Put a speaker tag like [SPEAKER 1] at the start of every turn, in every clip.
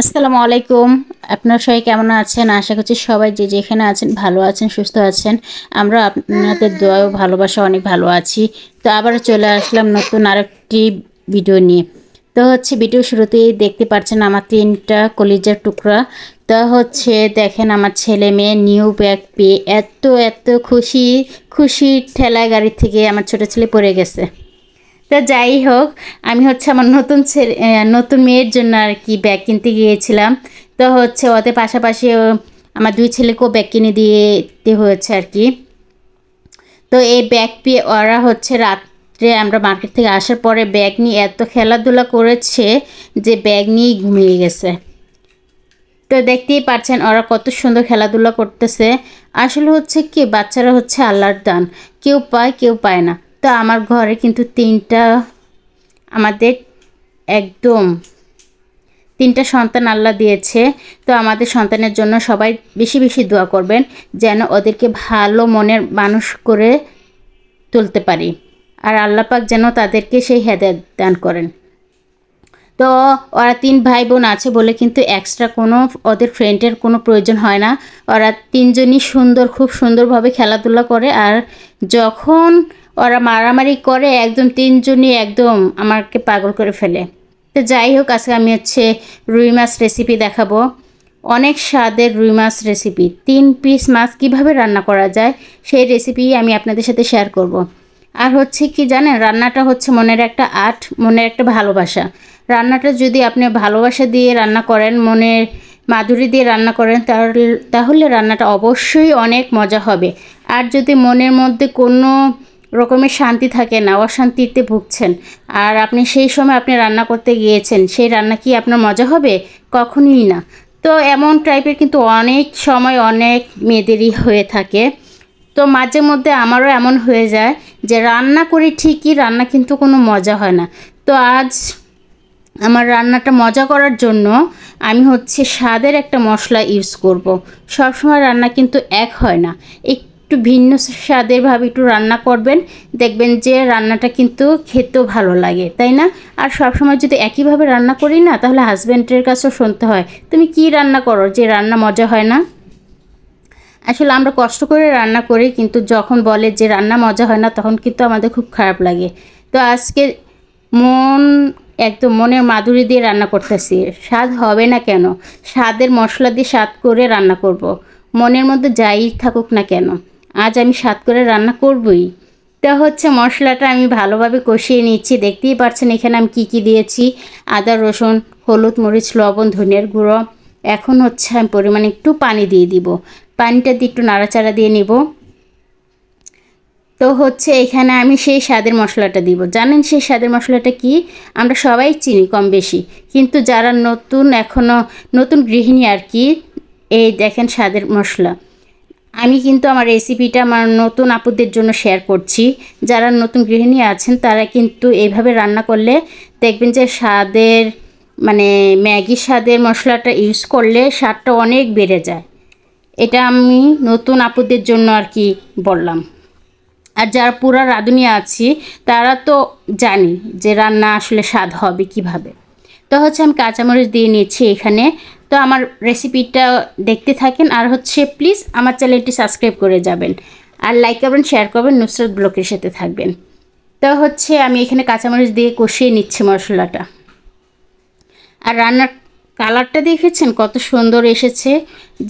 [SPEAKER 1] আসসালামু আলাইকুম আপনার সবাই কেমন আছেন আশা করছি সবাই যে যেখানে আছেন ভালো আছেন সুস্থ আছেন আমরা আপনাদের দোয়া ও ভালোবাসা অনেক ভালো আছি তো আবার চলে আসলাম নতুন আরেকটি ভিডিও নিয়ে তো হচ্ছে ভিডিও শুরুতেই দেখতে পাচ্ছেন আমার তিনটা কলিজার টুকরা তো হচ্ছে দেখেন আমার ছেলে মেয়ে নিউ ব্যাগ পেয়ে এত এত খুশি খুশি ঠেলা গাড়ি থেকে আমার ছোটো ছেলে পড়ে গেছে তো যাই হোক আমি হচ্ছে আমার নতুন ছেলে নতুন মেয়ের জন্য আর কি ব্যাগ কিনতে গিয়েছিলাম তো হচ্ছে ওতে পাশাপাশি আমার দুই ছেলেকেও ব্যাগ কিনে দিতে হয়েছে আর কি তো এই ব্যাগ পেয়ে ওরা হচ্ছে রাত্রে আমরা মার্কেট থেকে আসার পরে ব্যাগ নিয়ে এত খেলাধুলা করেছে যে ব্যাগ নিয়েই ঘুমিয়ে গেছে তো দেখতেই পাচ্ছেন ওরা কত সুন্দর খেলাধুলা করতেছে আসলে হচ্ছে কি বাচ্চারা হচ্ছে আল্লাহর দান কেউ পায় কেউ পায় না তো আমার ঘরে কিন্তু তিনটা আমাদের একদম তিনটা সন্তান আল্লাহ দিয়েছে তো আমাদের সন্তানের জন্য সবাই বেশি বেশি দোয়া করবেন যেন ওদেরকে ভালো মনের মানুষ করে তুলতে পারি আর পাক যেন তাদেরকে সেই হেদায়ত দান করেন তো ওরা তিন ভাই বোন আছে বলে কিন্তু এক্সট্রা কোনো ওদের ফ্রেন্ডের কোনো প্রয়োজন হয় না ওরা তিনজনই সুন্দর খুব সুন্দরভাবে খেলাধুলা করে আর যখন ওরা মারামারি করে একদম তিনজনই একদম আমাকে পাগল করে ফেলে তো যাই হোক আজকে আমি হচ্ছে রুই মাছ রেসিপি দেখাবো অনেক স্বাদের রুই মাছ রেসিপি তিন পিস মাছ কিভাবে রান্না করা যায় সেই রেসিপি আমি আপনাদের সাথে শেয়ার করব। আর হচ্ছে কি জানেন রান্নাটা হচ্ছে মনের একটা আর্ট মনের একটা ভালোবাসা রান্নাটা যদি আপনি ভালোবাসা দিয়ে রান্না করেন মনের মাধুরী দিয়ে রান্না করেন তাহলে রান্নাটা অবশ্যই অনেক মজা হবে আর যদি মনের মধ্যে কোনো রকমের শান্তি থাকে না অশান্তিতে ভুগছেন আর আপনি সেই সময় আপনি রান্না করতে গিয়েছেন সেই রান্না কি আপনার মজা হবে কখনই না তো এমন টাইপের কিন্তু অনেক সময় অনেক মেয়েদেরই হয়ে থাকে তো মাঝে মধ্যে আমারও এমন হয়ে যায় যে রান্না করি ঠিকই রান্না কিন্তু কোনো মজা হয় না তো আজ আমার রান্নাটা মজা করার জন্য আমি হচ্ছে স্বাদের একটা মশলা ইউজ করব। সবসময় রান্না কিন্তু এক হয় না এক একটু ভিন্ন স্বাদেরভাবে একটু রান্না করবেন দেখবেন যে রান্নাটা কিন্তু খেতেও ভালো লাগে তাই না আর সবসময় যদি একইভাবে রান্না করি না তাহলে হাজব্যান্ডের কাছেও শুনতে হয় তুমি কি রান্না করো যে রান্না মজা হয় না আসলে আমরা কষ্ট করে রান্না করি কিন্তু যখন বলে যে রান্না মজা হয় না তখন কিন্তু আমাদের খুব খারাপ লাগে তো আজকে মন একদম মনের মাধুরী দিয়ে রান্না করতেছি স্বাদ হবে না কেন স্বাদের মশলা দিয়ে স্বাদ করে রান্না করব। মনের মধ্যে যাই থাকুক না কেন আজ আমি স্বাদ করে রান্না করবই তা হচ্ছে মশলাটা আমি ভালোভাবে কষিয়ে নিচ্ছি দেখতেই পাচ্ছেন এখানে আমি কি কী দিয়েছি আদা রসুন হলুদ মরিচ লবণ ধনিয়ার গুঁড়ো এখন হচ্ছে আমি পরিমাণে একটু পানি দিয়ে দিব পানিটা দিয়ে একটু নাড়াচাড়া দিয়ে নেব তো হচ্ছে এখানে আমি সেই স্বাদের মশলাটা দিব জানেন সেই স্বাদের মশলাটা কি আমরা সবাই চিনি কম বেশি কিন্তু যারা নতুন এখনও নতুন গৃহিণী আর কি এই দেখেন স্বাদের মশলা আমি কিন্তু আমার রেসিপিটা আমার নতুন আপুদের জন্য শেয়ার করছি যারা নতুন গৃহিণী আছেন তারা কিন্তু এইভাবে রান্না করলে দেখবেন যে স্বাদের মানে ম্যাগি স্বাদের মশলাটা ইউজ করলে স্বাদটা অনেক বেড়ে যায় এটা আমি নতুন আপুদের জন্য আর কি বললাম আর যারা পুরা রাঁধুনি আছি তারা তো জানি যে রান্না আসলে স্বাদ হবে কিভাবে তো হচ্ছে আমি কাঁচামরিচ দিয়ে নিয়েছি এখানে তো আমার রেসিপিটা দেখতে থাকেন আর হচ্ছে প্লিজ আমার চ্যানেলটি সাবস্ক্রাইব করে যাবেন আর লাইক করবেন শেয়ার করবেন নুসরত ব্লকের সাথে থাকবেন তো হচ্ছে আমি এখানে কাঁচামরিচ দিয়ে কষিয়ে নিচ্ছি মশলাটা আর রান্নার কালারটা দেখেছেন কত সুন্দর এসেছে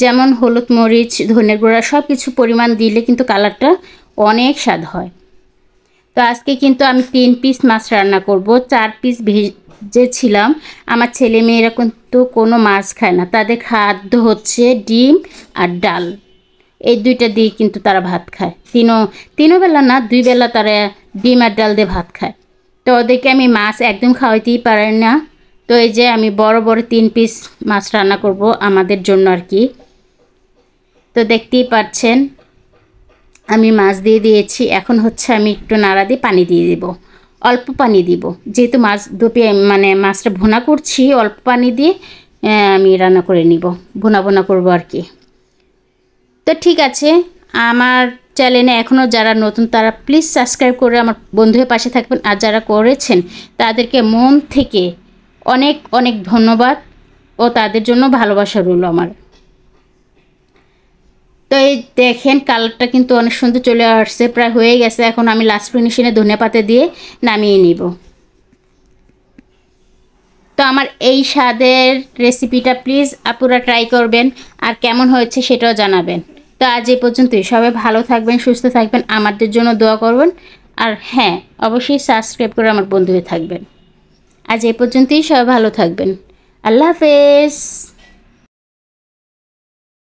[SPEAKER 1] যেমন হলুদ মরিচ ধনের গুঁড়া সব কিছু পরিমাণ দিলে কিন্তু কালারটা অনেক স্বাদ হয় তো আজকে কিন্তু আমি তিন পিস মাছ রান্না করব চার পিস যে ছিলাম আমার ছেলে মেয়েরা কিন্তু কোনো মাছ খায় না তাদের খাদ্য হচ্ছে ডিম আর ডাল এই দুইটা দিয়ে কিন্তু তারা ভাত খায় তিনো তিনও বেলা না দুই বেলা তারা ডিম আর ডাল দিয়ে ভাত খায় তো ওদেরকে আমি মাছ একদম খাওয়াইতেই পারি না তো এই যে আমি বড় বড় তিন পিস মাছ রান্না করব আমাদের জন্য আর কি তো দেখতেই পাচ্ছেন আমি মাছ দিয়ে দিয়েছি এখন হচ্ছে আমি একটু নাড়া দিয়ে পানি দিয়ে দেবো অল্প পানি দিব যেহেতু মাছ ধুপে মানে মাছটা ভোনা করছি অল্প পানি দিয়ে আমি রান্না করে নিব ভোনা ভোনা করব আর কি তো ঠিক আছে আমার চ্যানেলে এখনও যারা নতুন তারা প্লিজ সাবস্ক্রাইব করে আমার বন্ধুদের পাশে থাকবেন আর যারা করেছেন তাদেরকে মন থেকে অনেক অনেক ধন্যবাদ ও তাদের জন্য ভালোবাসা রইল আমার তো এই দেখেন কালারটা কিন্তু অনেক সুন্দর চলে আসছে প্রায় হয়ে গেছে এখন আমি লাস্ট ফিনিশিংয়ে ধনে পাতে দিয়ে নামিয়ে নিব তো আমার এই স্বাদের রেসিপিটা প্লিজ আপুরা ট্রাই করবেন আর কেমন হয়েছে সেটাও জানাবেন তো আজ এই পর্যন্তই সবাই ভালো থাকবেন সুস্থ থাকবেন আমাদের জন্য দোয়া করবেন আর হ্যাঁ অবশ্যই সাবস্ক্রাইব করে আমার বন্ধু হয়ে থাকবেন আজ এই পর্যন্তই সবাই ভালো থাকবেন আল্লাহ হাফেজ